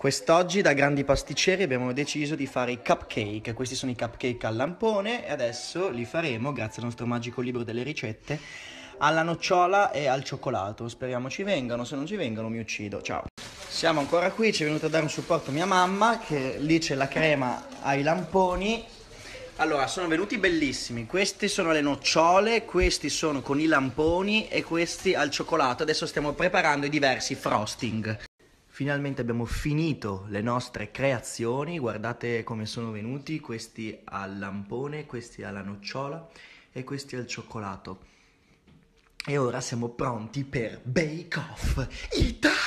Quest'oggi da grandi pasticceri abbiamo deciso di fare i cupcake, questi sono i cupcake al lampone e adesso li faremo, grazie al nostro magico libro delle ricette, alla nocciola e al cioccolato. Speriamo ci vengano, se non ci vengono mi uccido, ciao! Siamo ancora qui, ci è venuta a dare un supporto mia mamma, che lì c'è la crema ai lamponi. Allora, sono venuti bellissimi, queste sono le nocciole, questi sono con i lamponi e questi al cioccolato. Adesso stiamo preparando i diversi frosting. Finalmente abbiamo finito le nostre creazioni, guardate come sono venuti, questi al lampone, questi alla nocciola e questi al cioccolato. E ora siamo pronti per Bake Off Italia!